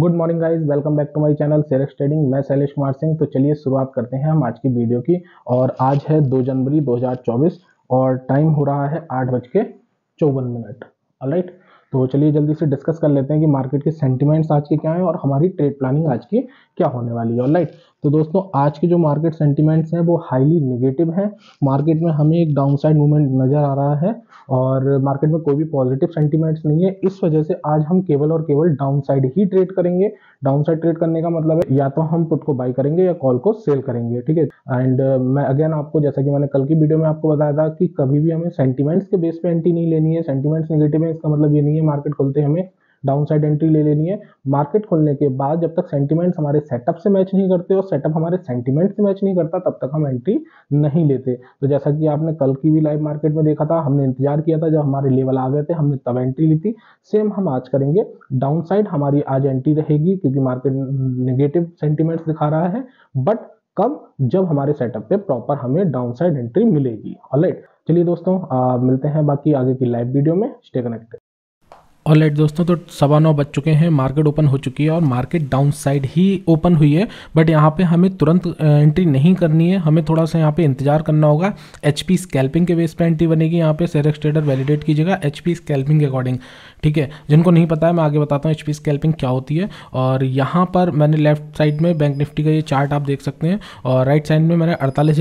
good morning guys welcome back to my channel सेलेक्स trading मैं शैलेश कुमार सिंह तो चलिए शुरुआत करते हैं हम आज की वीडियो की और आज है 2 जनवरी 2024 और टाइम हो रहा है आठ बज के चौवन मिनट राइट तो चलिए जल्दी से डिस्कस कर लेते हैं कि मार्केट के सेंटिमेंट्स आज के क्या हैं और हमारी ट्रेड प्लानिंग आज की क्या होने वाली है राइट तो दोस्तों आज के जो मार्केट सेंटिमेंट्स हैं वो हाईली निगेटिव हैं मार्केट में हमें एक डाउनसाइड मूवमेंट नज़र आ रहा है और मार्केट में कोई भी पॉजिटिव सेंटिमेंट्स नहीं है इस वजह से आज हम केवल और केवल डाउनसाइड ही ट्रेड करेंगे डाउनसाइड ट्रेड करने का मतलब है या तो हम पुट को बाई करेंगे या कॉल को सेल करेंगे ठीक है एंड uh, मैं अगेन आपको जैसा कि मैंने कल की वीडियो में आपको बताया था कि कभी भी हमें सेंटिमेंट्स के बेस पे एंटी नहीं लेनी है सेंटिमेंट्स नेगेटिव है इसका मतलब ये नहीं है मार्केट खुलते हमें डाउन साइड एंट्री ले लेनी है मार्केट खुलने के बाद जब तक सेंटीमेंट्स हमारे सेटअप से मैच नहीं करते और सेटअप हमारे सेंटीमेंट से मैच नहीं करता तब तक हम एंट्री नहीं लेते तो जैसा कि आपने कल की भी लाइव मार्केट में देखा था हमने इंतजार किया था जब हमारे लेवल आ गए थे हमने तब एंट्री ली थी सेम हम आज करेंगे डाउन साइड हमारी आज एंट्री रहेगी क्योंकि मार्केट नेगेटिव सेंटीमेंट्स दिखा रहा है बट कब जब हमारे सेटअप पे प्रॉपर हमें डाउन साइड एंट्री मिलेगी ऑलराइट चलिए दोस्तों आ, मिलते हैं बाकी आगे की लाइव वीडियो में स्टे कनेक्टेड और लेट दोस्तों तो सवा नौ बज चुके हैं मार्केट ओपन हो चुकी है और मार्केट डाउन साइड ही ओपन हुई है बट यहाँ पे हमें तुरंत एंट्री नहीं करनी है हमें थोड़ा सा यहाँ पे इंतजार करना होगा एच पी स्कैल्पिंग के बेस पर एंट्री बनेगी यहाँ पे सेरेक्स ट्रेडर वैलिडेट कीजिएगा एच पी स्कैल्पिंग के अकॉर्डिंग ठीक है जिनको नहीं पता है मैं आगे बताता हूँ एच पी स्कैल्पिंग क्या होती है और यहाँ पर मैंने लेफ्ट साइड में बैंक निफ्टी का ये चार्ट आप देख सकते हैं और राइट साइड में मैंने अड़तालीस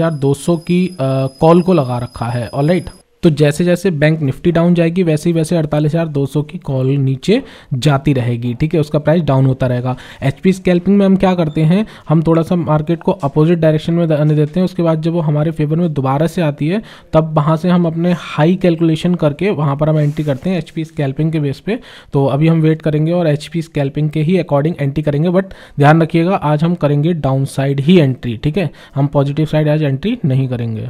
की कॉल को लगा रखा है और राइट तो जैसे जैसे बैंक निफ्टी डाउन जाएगी वैसे ही वैसे अड़तालीस हज़ार दो सौ की कॉल नीचे जाती रहेगी ठीक है उसका प्राइस डाउन होता रहेगा एच पी स्कैल्पिंग में हम क्या करते हैं हम थोड़ा सा मार्केट को अपोजिट डायरेक्शन में आने देते हैं उसके बाद जब वो हमारे फेवर में दोबारा से आती है तब वहाँ से हम अपने हाई कैलकुलेशन करके वहाँ पर हम एंट्री करते हैं एच पी स्कैल्पिंग के बेस पे तो अभी हम वेट करेंगे और एच पी स्कैल्पिंग के ही अकॉर्डिंग एंट्री करेंगे बट ध्यान रखिएगा आज हम करेंगे डाउन साइड ही एंट्री ठीक है हम पॉजिटिव साइड आज एंट्री नहीं करेंगे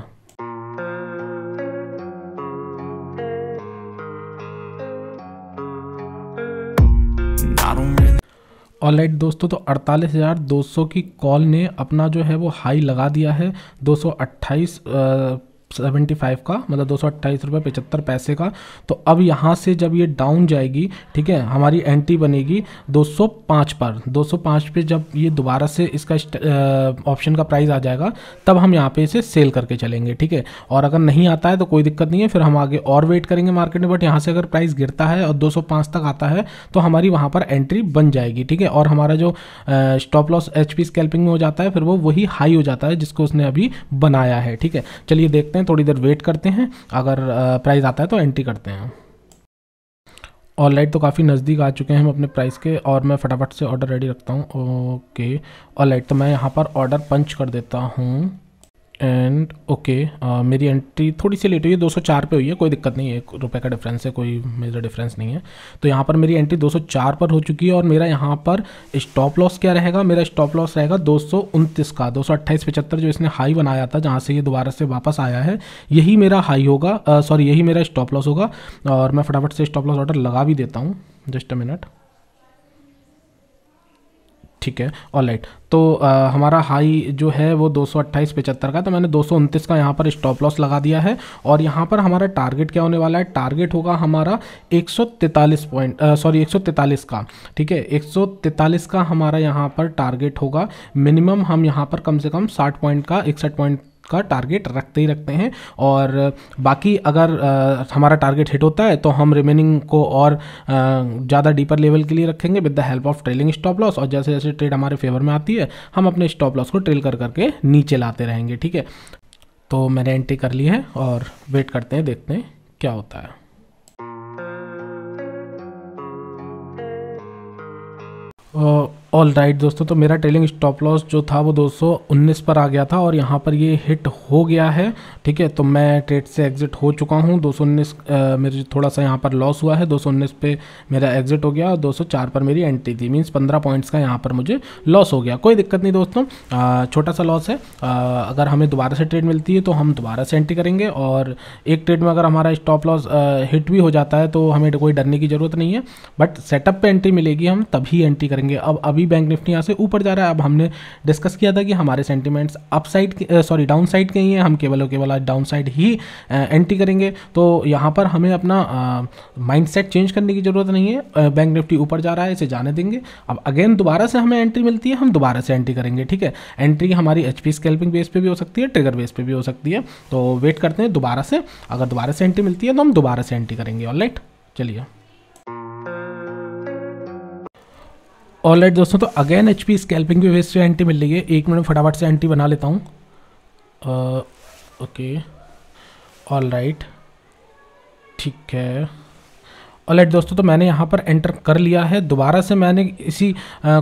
ऑल राइट दोस्तों तो 48,200 की कॉल ने अपना जो है वो हाई लगा दिया है 228 सेवेंटी फाइव का मतलब दो सौ अट्ठाईस रुपये पचहत्तर पैसे का तो अब यहाँ से जब ये डाउन जाएगी ठीक है हमारी एंट्री बनेगी दो सौ पाँच पर दो सौ पाँच पे जब ये दोबारा से इसका ऑप्शन का प्राइस आ जाएगा तब हम यहाँ पे इसे सेल करके चलेंगे ठीक है और अगर नहीं आता है तो कोई दिक्कत नहीं है फिर हम आगे और वेट करेंगे मार्केट में बट यहाँ से अगर प्राइस गिरता है और दो सौ पाँच तक आता है तो हमारी वहाँ पर एंट्री बन जाएगी ठीक है और हमारा जो stop loss H P scalping में हो जाता है फिर वो वही हाई हो जाता है जिसको उसने अभी बनाया है ठीक है चलिए देखते हैं हैं थोड़ी देर वेट करते हैं अगर प्राइस आता है तो एंट्री करते हैं और लाइट तो काफ़ी नज़दीक आ चुके हैं हम अपने प्राइस के और मैं फटाफट से ऑर्डर रेडी रखता हूँ ओके और लाइट तो मैं यहाँ पर ऑर्डर पंच कर देता हूँ एंड ओके uh, मेरी एंट्री थोड़ी सी लेट हुई है 204 पे हुई है कोई दिक्कत नहीं है एक रुपये का डिफरेंस है कोई मेजर डिफरेंस नहीं है तो यहाँ पर मेरी एंट्री 204 पर हो चुकी है और मेरा यहाँ पर स्टॉप लॉस क्या रहेगा मेरा स्टॉप लॉस रहेगा दो का दो सौ जो इसने हाई बनाया था जहाँ से ये दोबारा से वापस आया है यही मेरा हाई होगा सॉरी यही मेरा स्टॉप लॉस होगा और मैं फटाफट से स्टॉप लॉस ऑर्डर लगा भी देता हूँ जस्ट अ मिनट ठीक है ऑल राइट तो आ, हमारा हाई जो है वो दो सौ का तो मैंने दो का यहाँ पर स्टॉप लॉस लगा दिया है और यहाँ पर हमारा टारगेट क्या होने वाला है टारगेट होगा हमारा 143 पॉइंट सॉरी 143 का ठीक है 143 का हमारा यहाँ पर टारगेट होगा मिनिमम हम यहाँ पर कम से कम 60 पॉइंट का इकसठ पॉइंट का टारगेट रखते ही रखते हैं और बाकी अगर हमारा टारगेट हिट होता है तो हम रिमेनिंग को और ज़्यादा डीपर लेवल के लिए रखेंगे with the help of trailing stop loss और जैसे जैसे ट्रेड हमारे फेवर में आती है हम अपने स्टॉप लॉस को ट्रेल कर करके नीचे लाते रहेंगे ठीक है तो मैंने एंट्री कर ली है और वेट करते हैं देखते हैं क्या होता है Uh... ऑल राइट दोस्तों तो मेरा ट्रेलिंग स्टॉप लॉस जो था वो 219 पर आ गया था और यहाँ पर ये हिट हो गया है ठीक है तो मैं ट्रेड से एग्ज़िट हो चुका हूँ 219 मेरे थोड़ा सा यहाँ पर लॉस हुआ है 219 पे मेरा एग्ज़िट हो गया और 204 पर मेरी एंट्री थी मीन्स 15 पॉइंट्स का यहाँ पर मुझे लॉस हो गया कोई दिक्कत नहीं दोस्तों आ, छोटा सा लॉस है आ, अगर हमें दोबारा से ट्रेड मिलती है तो हम दोबारा से एंट्री करेंगे और एक ट्रेड में अगर हमारा स्टॉप लॉस हिट भी हो जाता है तो हमें कोई डरने की ज़रूरत नहीं है बट सेटअप पर एंट्री मिलेगी हम तभी एंट्री करेंगे अब अभी अभी बैंक निफ्टी यहाँ से ऊपर जा रहा है अब हमने डिस्कस किया था कि हमारे sentiments upside sorry down side के ही हैं हम केवल और केवल आज डाउन साइड ही एंट्री करेंगे तो यहाँ पर हमें अपना सेट चेंज करने की ज़रूरत नहीं है बैंक निफ्टी ऊपर जा रहा है इसे जाने देंगे अब अगेन दोबारा से हमें एंट्री मिलती है हम दोबारा से एंट्री करेंगे ठीक है एंट्री हमारी एच स्कैल्पिंग बेस पर भी हो सकती है ट्रिगर बेस पर भी हो सकती है तो वेट करते हैं दोबारा से अगर दोबारा से एंट्री मिलती है तो हम दोबारा से एंट्री करेंगे ऑल चलिए ऑल राइट दोस्तों तो अगेन एच पी स्कैल्पिंग की वेस्ट से एंटी मिल रही है एक मिनट फटाफट से एंटी बना लेता हूँ ओके ऑल राइट ठीक है ऑल राइट दोस्तों तो मैंने यहाँ पर एंटर कर लिया है दोबारा से मैंने इसी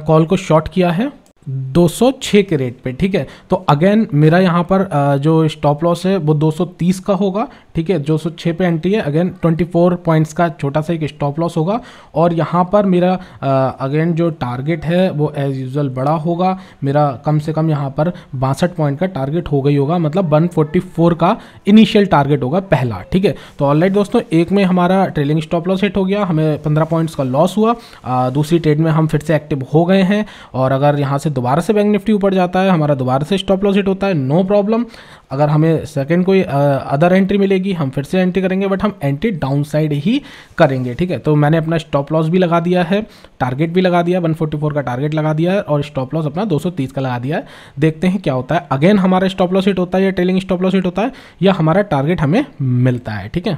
कॉल को शॉर्ट किया है 206 के रेट पे ठीक है तो अगेन मेरा यहाँ पर जो स्टॉप लॉस है वो 230 का होगा ठीक है 206 पे एंट्री है अगेन 24 पॉइंट्स का छोटा सा एक स्टॉप लॉस होगा और यहाँ पर मेरा अगेन जो टारगेट है वो एज यूजल बड़ा होगा मेरा कम से कम यहाँ पर बासठ पॉइंट का टारगेट हो गई होगा मतलब 144 का इनिशियल टारगेट होगा पहला ठीक है तो ऑलराइट दोस्तों एक में हमारा ट्रेलिंग स्टॉप लॉस हिट हो गया हमें पंद्रह पॉइंट्स का लॉस हुआ दूसरी ट्रेड में हम फिर से एक्टिव हो गए हैं और अगर यहाँ से दोबारा से बैंक निफ्टी ऊपर जाता है हमारा दोबारा से स्टॉप लॉस हिट होता है नो प्रॉब्लम अगर हमें सेकेंड कोई अदर एंट्री मिलेगी हम फिर से एंट्री करेंगे बट हम एंट्री डाउन साइड ही करेंगे ठीक है तो मैंने अपना स्टॉप लॉस भी लगा दिया है टारगेट भी लगा दिया 144 का टारगेट लगा दिया है और स्टॉप लॉस अपना 230 का लगा दिया है देखते हैं क्या होता है अगेन हमारा स्टॉप लॉस हिट होता है या टेलिंग स्टॉप लॉस हिट होता है या हमारा टारगेट हमें मिलता है ठीक है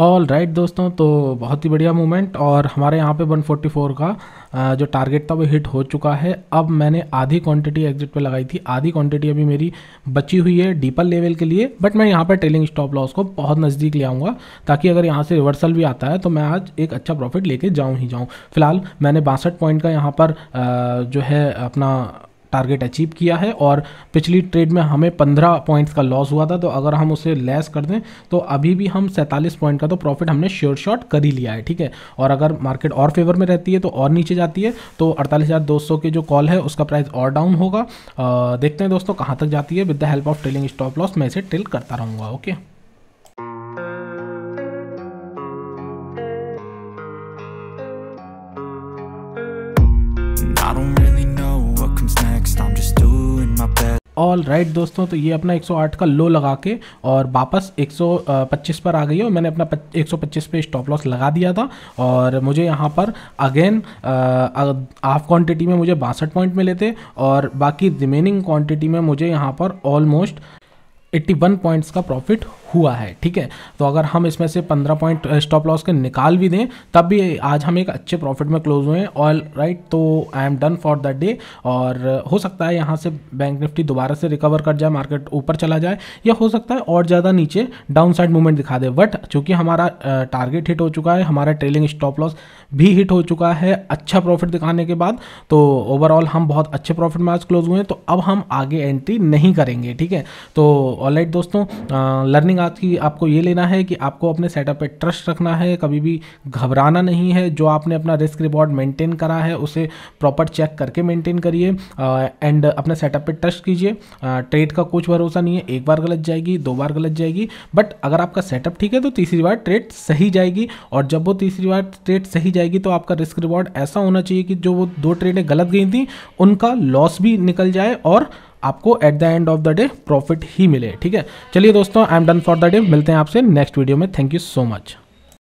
ऑल राइट right, दोस्तों तो बहुत ही बढ़िया मूवमेंट और हमारे यहाँ पे 144 का जो टारगेट था वो हिट हो चुका है अब मैंने आधी क्वांटिटी एग्जिट पे लगाई थी आधी क्वांटिटी अभी मेरी बची हुई है डीपर लेवल के लिए बट मैं यहाँ पे टेलिंग स्टॉप लॉस को बहुत नज़दीक ले आऊँगा ताकि अगर यहाँ से रिवर्सल भी आता है तो मैं आज एक अच्छा प्रॉफिट लेके जाऊँ ही जाऊँ फिलहाल मैंने बासठ पॉइंट का यहाँ पर जो है अपना टारगेट अचीव किया है और पिछली ट्रेड में हमें पंद्रह पॉइंट्स का लॉस हुआ था तो अगर हम उसे लेस कर दें तो अभी भी हम सैंतालीस पॉइंट का तो प्रॉफिट हमने श्योर शॉट कर ही लिया है ठीक है और अगर मार्केट और फेवर में रहती है तो और नीचे जाती है तो अड़तालीस हज़ार दो सौ के जो कॉल है उसका प्राइस और डाउन होगा आ, देखते हैं दोस्तों कहाँ तक जाती है with the help of trailing stop loss मैं इसे ट्रेल करता रहूँगा ओके ऑल राइट right, दोस्तों तो ये अपना 108 का लो लगा के और वापस 125 पर आ गई है मैंने अपना 125 पे स्टॉप लॉस लगा दिया था और मुझे यहाँ पर अगेन हाफ क्वांटिटी में मुझे बासठ पॉइंट मिले थे और बाकी रिमेनिंग क्वांटिटी में मुझे यहाँ पर ऑलमोस्ट 81 पॉइंट्स का प्रॉफिट हुआ है ठीक है तो अगर हम इसमें से 15 पॉइंट स्टॉप लॉस के निकाल भी दें तब भी आज हम एक अच्छे प्रॉफिट में क्लोज हुए हैं ऑल राइट तो I am done for that day और हो सकता है यहाँ से बैंक निफ्टी दोबारा से रिकवर कर जाए मार्केट ऊपर चला जाए या हो सकता है और ज़्यादा नीचे डाउन साइड मूवमेंट दिखा दे बट चूंकि हमारा टारगेट हिट हो चुका है हमारा ट्रेलिंग स्टॉप लॉस भी हिट हो चुका है अच्छा प्रॉफिट दिखाने के बाद तो ओवरऑल हम बहुत अच्छे प्रॉफिट में आज क्लोज हुए हैं तो अब हम आगे एंट्री नहीं करेंगे ठीक है तो ऑल राइट दोस्तों लर्निंग आज की आपको ये लेना है कि आपको अपने सेटअप पे ट्रस्ट रखना है कभी भी घबराना नहीं है जो आपने अपना रिस्क रिवॉर्ड मेंटेन करा है उसे प्रॉपर चेक करके मेंटेन करिए एंड अपने सेटअप पे ट्रस्ट कीजिए ट्रेड का कुछ भरोसा नहीं है एक बार गलत जाएगी दो बार गलत जाएगी बट अगर आपका सेटअप ठीक है तो तीसरी बार ट्रेड सही जाएगी और जब वो तीसरी बार ट्रेड सही जाएगी तो आपका रिस्क रिवॉर्ड ऐसा होना चाहिए कि जो वो दो ट्रेडें गलत गई थी उनका लॉस भी निकल जाए और आपको at the end of the day profit ही मिले ठीक है चलिए दोस्तों I am done for the day मिलते हैं आपसे नेक्स्ट वीडियो में थैंक यू सो मच